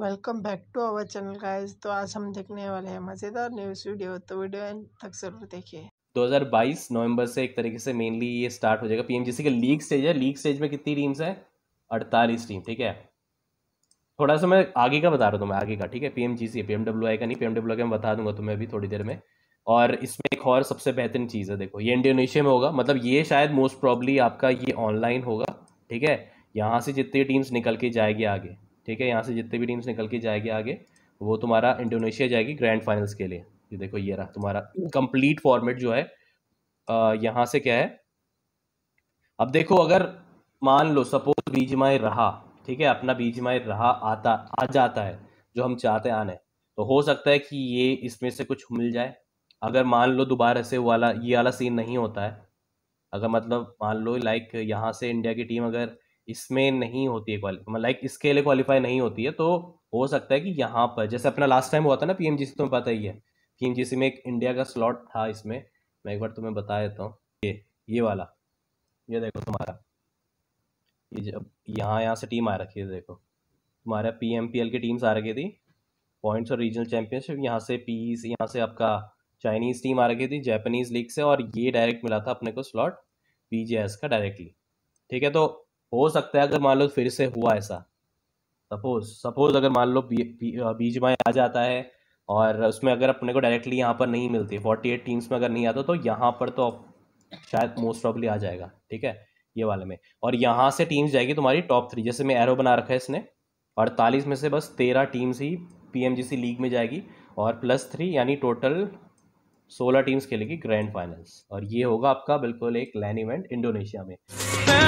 welcome back to our channel guys तो आज हम देखने वाले हैं मज़ेदार न्यूज़ वीडियो तो वीडियो तक ज़रूर देखिए 2022 नवंबर से एक तरीके से मेनली ये स्टार्ट हो जाएगा पीएमजीसी का लीग स्टेज है लीग स्टेज में कितनी टीम्स है अड़तालीस टीम ठीक है थोड़ा सा मैं आगे का बता रहा हूँ तुम्हें आगे का ठीक है पीएमजीसी पीएमडब्ल्यू आई का नहीं पीएमडब्ल्यू का मैं बता दूंगा तुम्हें अभी थोड़ी देर में और इसमें एक और सबसे बेहतरीन चीज़ है देखो ये इंडोनेशिया में होगा मतलब ये शायद मोस्ट प्रॉब्ली आपका ये ऑनलाइन होगा ठीक है यहाँ से जितनी टीम्स निकल के जाएगी आगे ठीक है यहाँ से जितने भी टीम्स निकल के जाएगी आगे वो तुम्हारा इंडोनेशिया जाएगी ग्रैंड फाइनल्स के लिए ये देखो ये रहा तुम्हारा कंप्लीट फॉर्मेट जो है यहाँ से क्या है अब देखो अगर मान लो सपोज बीज माए रहा ठीक है अपना बीज माए रहा आता आ जाता है जो हम चाहते आने तो हो सकता है कि ये इसमें से कुछ मिल जाए अगर मान लो दोबारा से वाला ये वाला सीन नहीं होता है अगर मतलब मान लो लाइक यहाँ से इंडिया की टीम अगर इसमें नहीं होती है क्वालिफाई मतलब लाइक इसके लिए क्वालिफाई नहीं होती है तो हो सकता है कि यहाँ पर जैसे अपना लास्ट टाइम हुआ था ना पी तुम्हें पता ही है पीएमजीसी में एक इंडिया का स्लॉट था इसमें मैं एक बार तुम्हें बता देता हूँ ये ये वाला ये देखो तुम्हारा ये जब यहाँ यहाँ से टीम आ रखी है देखो तुम्हारा पी एम पी एल की टीम्स आ रखी थी पॉइंट्स और रीजनल चैंपियनशिप यहाँ से पी e यहाँ से आपका चाइनीज़ टीम आ रखी थी जैपनीज लीग से और ये डायरेक्ट मिला था अपने को स्लॉट पी का डायरेक्टली ठीक है तो हो सकता है अगर मान लो फिर से हुआ ऐसा सपोज सपोज अगर मान लो बीज माए आ जाता है और उसमें अगर अपने को डायरेक्टली यहाँ पर नहीं मिलती फोर्टी एट टीम्स में अगर नहीं आता तो यहाँ पर तो शायद मोस्ट प्रॉब्ली आ जाएगा ठीक है ये वाले में और यहाँ से टीम्स जाएगी तुम्हारी टॉप थ्री जैसे मैं एरो बना रखा है इसने अड़तालीस में से बस तेरह टीम्स ही पी लीग में जाएगी और प्लस थ्री यानी टोटल सोलह टीम्स खेलेगी ग्रैंड फाइनल्स और ये होगा आपका बिल्कुल एक लैन इवेंट इंडोनेशिया में